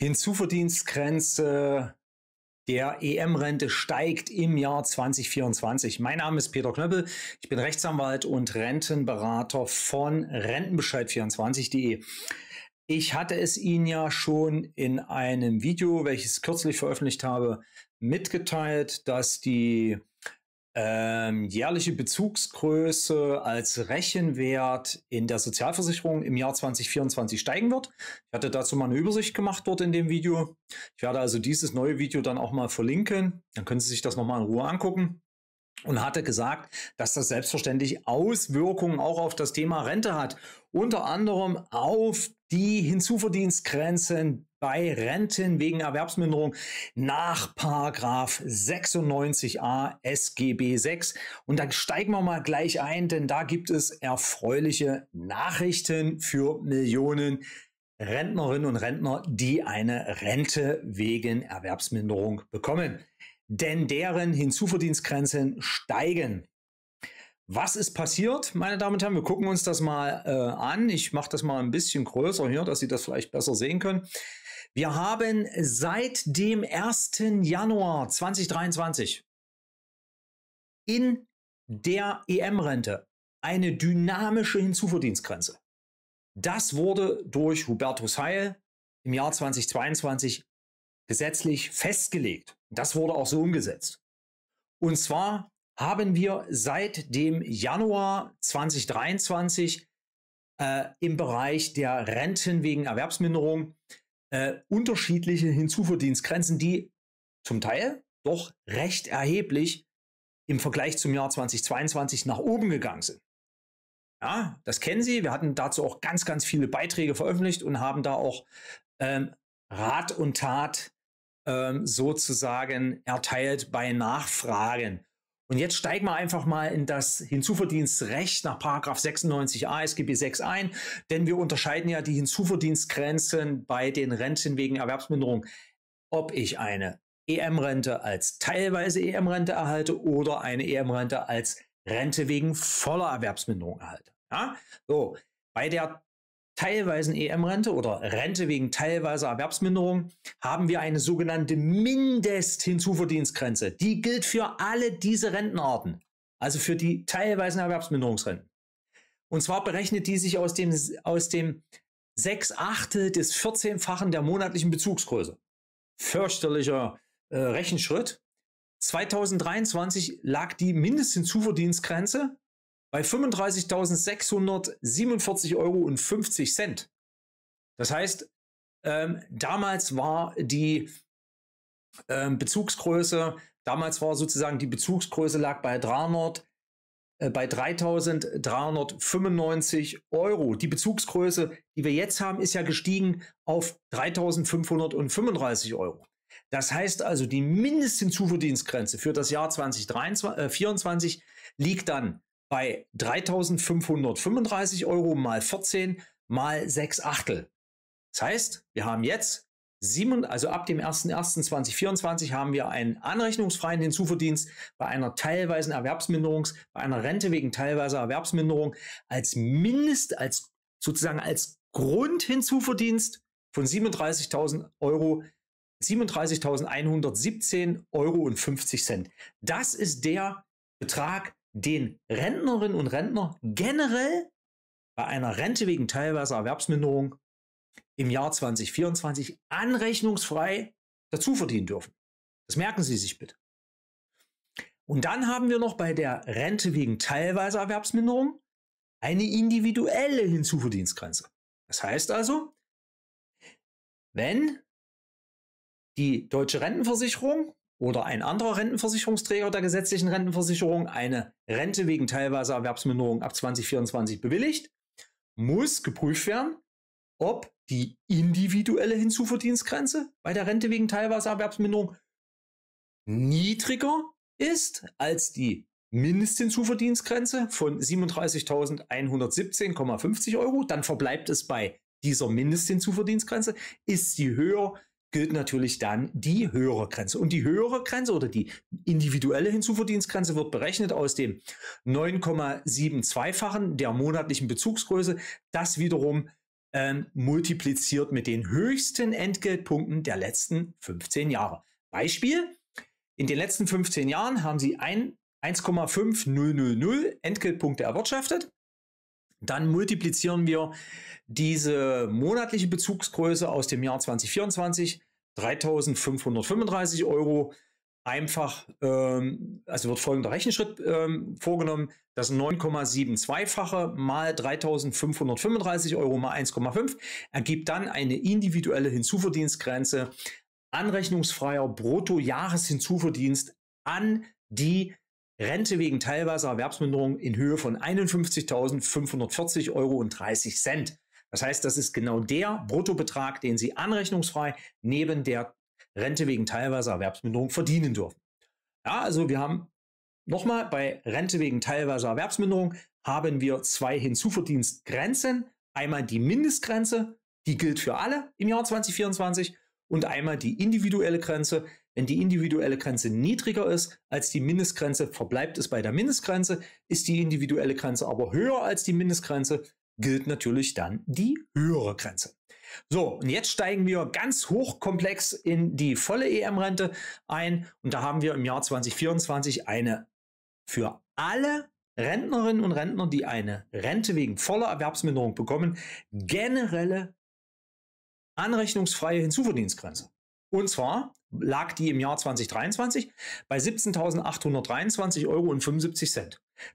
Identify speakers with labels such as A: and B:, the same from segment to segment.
A: Hinzuverdienstgrenze der EM-Rente steigt im Jahr 2024. Mein Name ist Peter Knöppel. Ich bin Rechtsanwalt und Rentenberater von Rentenbescheid24.de. Ich hatte es Ihnen ja schon in einem Video, welches ich kürzlich veröffentlicht habe, mitgeteilt, dass die ähm, jährliche Bezugsgröße als Rechenwert in der Sozialversicherung im Jahr 2024 steigen wird. Ich hatte dazu mal eine Übersicht gemacht dort in dem Video. Ich werde also dieses neue Video dann auch mal verlinken. Dann können Sie sich das nochmal in Ruhe angucken und hatte gesagt, dass das selbstverständlich Auswirkungen auch auf das Thema Rente hat. Unter anderem auf die Hinzuverdienstgrenzen bei Renten wegen Erwerbsminderung nach Paragraf 96a SGB 6. Und da steigen wir mal gleich ein, denn da gibt es erfreuliche Nachrichten für Millionen Rentnerinnen und Rentner, die eine Rente wegen Erwerbsminderung bekommen denn deren Hinzuverdienstgrenzen steigen. Was ist passiert, meine Damen und Herren? Wir gucken uns das mal äh, an. Ich mache das mal ein bisschen größer hier, dass Sie das vielleicht besser sehen können. Wir haben seit dem 1. Januar 2023 in der EM-Rente eine dynamische Hinzuverdienstgrenze. Das wurde durch Hubertus Heil im Jahr 2022 gesetzlich festgelegt. Das wurde auch so umgesetzt. Und zwar haben wir seit dem Januar 2023 äh, im Bereich der Renten wegen Erwerbsminderung äh, unterschiedliche Hinzuverdienstgrenzen, die zum Teil doch recht erheblich im Vergleich zum Jahr 2022 nach oben gegangen sind. Ja, das kennen Sie. Wir hatten dazu auch ganz, ganz viele Beiträge veröffentlicht und haben da auch ähm, Rat und Tat ähm, sozusagen erteilt bei Nachfragen. Und jetzt steigen wir einfach mal in das Hinzuverdienstrecht nach 96a SGB 6 ein, denn wir unterscheiden ja die Hinzuverdienstgrenzen bei den Renten wegen Erwerbsminderung. Ob ich eine EM-Rente als teilweise EM-Rente erhalte oder eine EM-Rente als Rente wegen voller Erwerbsminderung erhalte. Ja? So, bei der teilweisen EM-Rente oder Rente wegen teilweiser Erwerbsminderung haben wir eine sogenannte Mindest-Hinzuverdienstgrenze. Die gilt für alle diese Rentenarten, also für die teilweisen Erwerbsminderungsrenten. Und zwar berechnet die sich aus dem, aus dem 6 Achtel des 14-fachen der monatlichen Bezugsgröße. Fürchterlicher äh, Rechenschritt. 2023 lag die Mindesthinzuverdienstgrenze bei 35.647,50 Euro. Das heißt, ähm, damals war die ähm, Bezugsgröße, damals war sozusagen die Bezugsgröße lag bei 300 äh, bei 3.395 Euro. Die Bezugsgröße, die wir jetzt haben, ist ja gestiegen auf 3.535 Euro. Das heißt also, die Mindestzuverdienstgrenze für das Jahr 2023, äh, 2024 liegt dann bei 3.535 Euro mal 14 mal 6 Achtel. Das heißt, wir haben jetzt, sieben, also ab dem 01.01.2024 haben wir einen anrechnungsfreien Hinzuverdienst bei einer teilweisen Erwerbsminderung, bei einer Rente wegen teilweiser Erwerbsminderung als Mindest, als sozusagen als Grundhinzuverdienst von 37.000 Euro 37.117,50 Euro. und Cent. Das ist der Betrag, den Rentnerinnen und Rentner generell bei einer Rente wegen teilweise Erwerbsminderung im Jahr 2024 anrechnungsfrei dazu verdienen dürfen. Das merken Sie sich bitte. Und dann haben wir noch bei der Rente wegen teilweise Erwerbsminderung eine individuelle Hinzuverdienstgrenze. Das heißt also, wenn die deutsche Rentenversicherung oder ein anderer Rentenversicherungsträger der gesetzlichen Rentenversicherung eine Rente wegen teilweise Erwerbsminderung ab 2024 bewilligt, muss geprüft werden, ob die individuelle Hinzuverdienstgrenze bei der Rente wegen teilweise Erwerbsminderung niedriger ist als die Mindesthinzuverdienstgrenze von 37.117,50 Euro. Dann verbleibt es bei dieser Mindesthinzuverdienstgrenze. Ist sie höher, gilt natürlich dann die höhere Grenze. Und die höhere Grenze oder die individuelle Hinzuverdienstgrenze wird berechnet aus dem 9,72-fachen der monatlichen Bezugsgröße. Das wiederum ähm, multipliziert mit den höchsten Entgeltpunkten der letzten 15 Jahre. Beispiel, in den letzten 15 Jahren haben Sie 1,5000 Entgeltpunkte erwirtschaftet. Dann multiplizieren wir diese monatliche Bezugsgröße aus dem Jahr 2024, 3535 Euro, einfach, ähm, also wird folgender Rechenschritt ähm, vorgenommen, das 9,72-fache mal 3535 Euro mal 1,5 ergibt dann eine individuelle Hinzuverdienstgrenze, anrechnungsfreier Bruttojahreshinzuverdienst an die Rente wegen teilweiser Erwerbsminderung in Höhe von 51.540,30 Euro. Das heißt, das ist genau der Bruttobetrag, den Sie anrechnungsfrei neben der Rente wegen teilweiser Erwerbsminderung verdienen dürfen. Ja, also wir haben nochmal bei Rente wegen teilweiser Erwerbsminderung haben wir zwei Hinzuverdienstgrenzen. Einmal die Mindestgrenze, die gilt für alle im Jahr 2024 und einmal die individuelle Grenze, wenn die individuelle Grenze niedriger ist als die Mindestgrenze, verbleibt es bei der Mindestgrenze. Ist die individuelle Grenze aber höher als die Mindestgrenze, gilt natürlich dann die höhere Grenze. So, und jetzt steigen wir ganz hochkomplex in die volle EM-Rente ein. Und da haben wir im Jahr 2024 eine für alle Rentnerinnen und Rentner, die eine Rente wegen voller Erwerbsminderung bekommen, generelle anrechnungsfreie Hinzuverdienstgrenze. Und zwar lag die im Jahr 2023 bei 17.823,75 Euro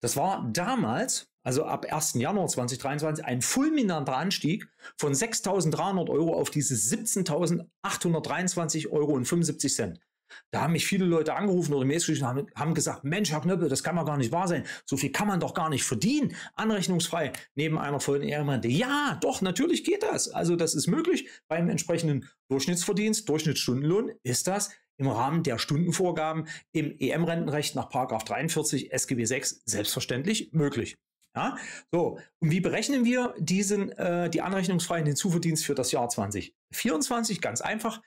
A: Das war damals, also ab 1. Januar 2023, ein fulminanter Anstieg von 6.300 Euro auf diese 17.823,75 Euro da haben mich viele Leute angerufen oder Mails geschrieben, haben, haben gesagt, Mensch, Herr Knöppel, das kann doch gar nicht wahr sein. So viel kann man doch gar nicht verdienen. Anrechnungsfrei neben einer vollen Ehrenrente. Ja, doch, natürlich geht das. Also das ist möglich. Beim entsprechenden Durchschnittsverdienst, Durchschnittsstundenlohn ist das im Rahmen der Stundenvorgaben im EM-Rentenrecht nach 43 SGB 6 selbstverständlich möglich. Ja, so. Und wie berechnen wir diesen, äh, die anrechnungsfreien Hinzuverdienst für das Jahr 2024? Ganz einfach.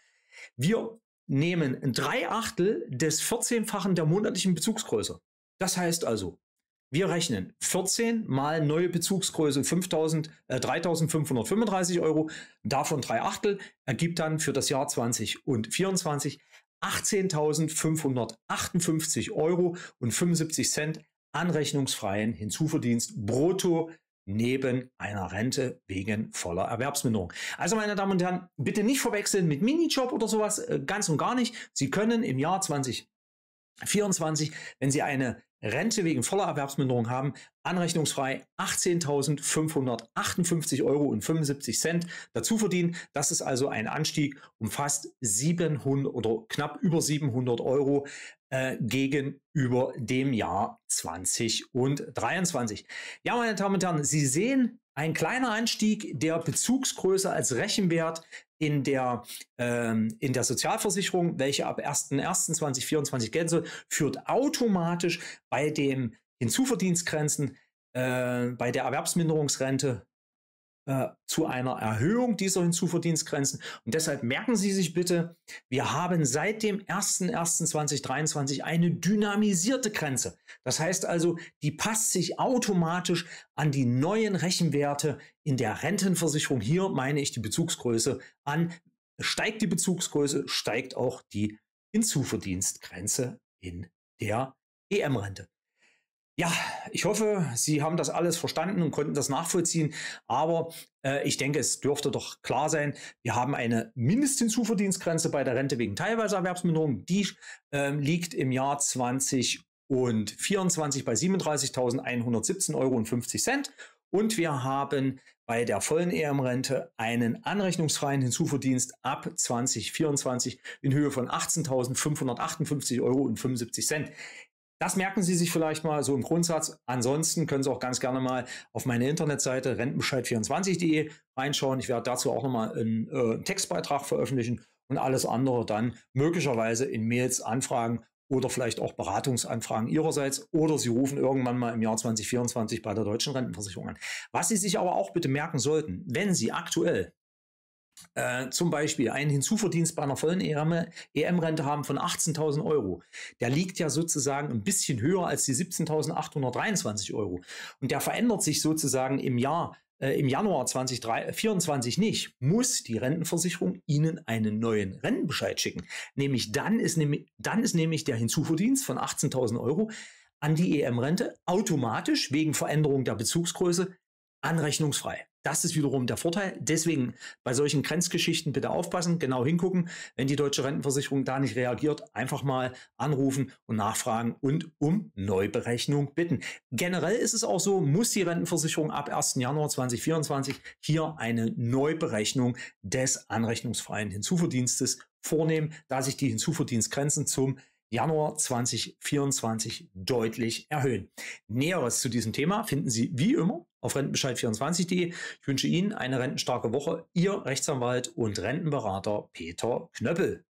A: Wir nehmen drei Achtel des 14-fachen der monatlichen Bezugsgröße. Das heißt also, wir rechnen 14 mal neue Bezugsgröße 5000, äh, 3535 Euro, davon drei Achtel, ergibt dann für das Jahr 2024 18.558 Euro und 75 Cent anrechnungsfreien Hinzuverdienst brutto neben einer Rente wegen voller Erwerbsminderung. Also meine Damen und Herren, bitte nicht verwechseln mit Minijob oder sowas, äh, ganz und gar nicht. Sie können im Jahr 2024, wenn Sie eine Rente wegen voller Erwerbsminderung haben, anrechnungsfrei 18.558,75 Euro dazu verdienen. Das ist also ein Anstieg um fast 700 oder knapp über 700 Euro äh, gegenüber dem Jahr 2023. Ja, meine Damen und Herren, Sie sehen ein kleiner Anstieg der Bezugsgröße als Rechenwert in der, ähm, in der Sozialversicherung, welche ab 1.1.2024 gelten soll, führt automatisch bei den Hinzuverdienstgrenzen, äh, bei der Erwerbsminderungsrente äh, zu einer Erhöhung dieser Hinzuverdienstgrenzen. Und deshalb merken Sie sich bitte, wir haben seit dem 01.01.2023 eine dynamisierte Grenze. Das heißt also, die passt sich automatisch an die neuen Rechenwerte in der Rentenversicherung. Hier meine ich die Bezugsgröße an. Steigt die Bezugsgröße, steigt auch die Hinzuverdienstgrenze in der EM-Rente. Ja, ich hoffe, Sie haben das alles verstanden und konnten das nachvollziehen. Aber äh, ich denke, es dürfte doch klar sein, wir haben eine Mindesthinzuverdienstgrenze bei der Rente wegen teilweise Erwerbsminderung. Die äh, liegt im Jahr 2024 bei 37.117,50 Euro. Und wir haben bei der vollen EM-Rente einen anrechnungsfreien Hinzuverdienst ab 2024 in Höhe von 18.558,75 Euro. Das merken Sie sich vielleicht mal so im Grundsatz. Ansonsten können Sie auch ganz gerne mal auf meine Internetseite rentenbescheid24.de reinschauen. Ich werde dazu auch nochmal einen äh, Textbeitrag veröffentlichen und alles andere dann möglicherweise in Mails anfragen oder vielleicht auch Beratungsanfragen ihrerseits oder Sie rufen irgendwann mal im Jahr 2024 bei der deutschen Rentenversicherung an. Was Sie sich aber auch bitte merken sollten, wenn Sie aktuell äh, zum Beispiel einen Hinzuverdienst bei einer vollen EM-Rente e haben von 18.000 Euro. Der liegt ja sozusagen ein bisschen höher als die 17.823 Euro. Und der verändert sich sozusagen im Jahr, äh, im Januar 2024 nicht. Muss die Rentenversicherung Ihnen einen neuen Rentenbescheid schicken. Nämlich dann ist, nämlich, dann ist nämlich der Hinzuverdienst von 18.000 Euro an die EM-Rente automatisch wegen Veränderung der Bezugsgröße anrechnungsfrei. Das ist wiederum der Vorteil. Deswegen bei solchen Grenzgeschichten bitte aufpassen, genau hingucken. Wenn die deutsche Rentenversicherung da nicht reagiert, einfach mal anrufen und nachfragen und um Neuberechnung bitten. Generell ist es auch so, muss die Rentenversicherung ab 1. Januar 2024 hier eine Neuberechnung des anrechnungsfreien Hinzuverdienstes vornehmen, da sich die Hinzuverdienstgrenzen zum Januar 2024 deutlich erhöhen. Näheres zu diesem Thema finden Sie wie immer auf rentenbescheid24.de. Ich wünsche Ihnen eine rentenstarke Woche. Ihr Rechtsanwalt und Rentenberater Peter Knöppel.